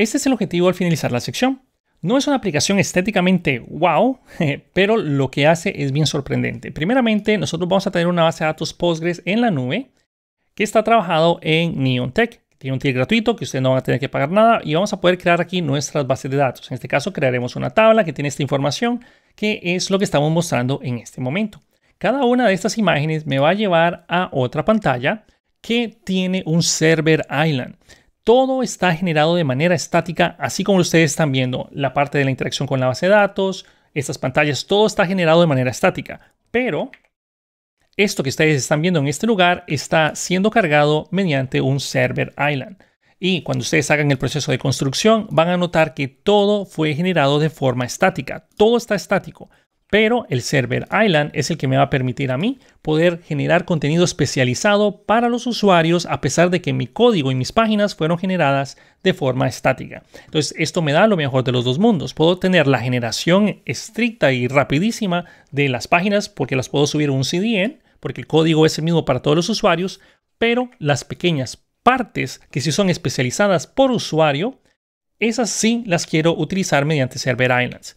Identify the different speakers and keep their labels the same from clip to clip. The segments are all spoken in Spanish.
Speaker 1: Este es el objetivo al finalizar la sección. No es una aplicación estéticamente wow, pero lo que hace es bien sorprendente. Primeramente, nosotros vamos a tener una base de datos Postgres en la nube que está trabajado en Neon Tech. Tiene un tier gratuito que ustedes no van a tener que pagar nada y vamos a poder crear aquí nuestras bases de datos. En este caso, crearemos una tabla que tiene esta información que es lo que estamos mostrando en este momento. Cada una de estas imágenes me va a llevar a otra pantalla que tiene un server island. Todo está generado de manera estática, así como ustedes están viendo la parte de la interacción con la base de datos, estas pantallas, todo está generado de manera estática. Pero esto que ustedes están viendo en este lugar está siendo cargado mediante un server island. Y cuando ustedes hagan el proceso de construcción, van a notar que todo fue generado de forma estática. Todo está estático. Pero el Server Island es el que me va a permitir a mí poder generar contenido especializado para los usuarios a pesar de que mi código y mis páginas fueron generadas de forma estática. Entonces esto me da lo mejor de los dos mundos. Puedo tener la generación estricta y rapidísima de las páginas porque las puedo subir a un CDN, porque el código es el mismo para todos los usuarios, pero las pequeñas partes que sí son especializadas por usuario, esas sí las quiero utilizar mediante Server Islands.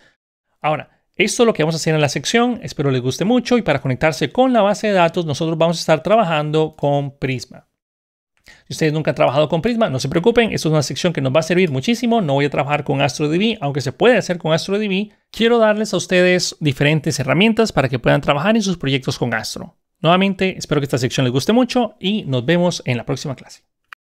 Speaker 1: Ahora, esto es lo que vamos a hacer en la sección, espero les guste mucho y para conectarse con la base de datos nosotros vamos a estar trabajando con Prisma. Si ustedes nunca han trabajado con Prisma, no se preocupen, esto es una sección que nos va a servir muchísimo. No voy a trabajar con AstroDB, aunque se puede hacer con AstroDB. Quiero darles a ustedes diferentes herramientas para que puedan trabajar en sus proyectos con Astro. Nuevamente, espero que esta sección les guste mucho y nos vemos en la próxima clase.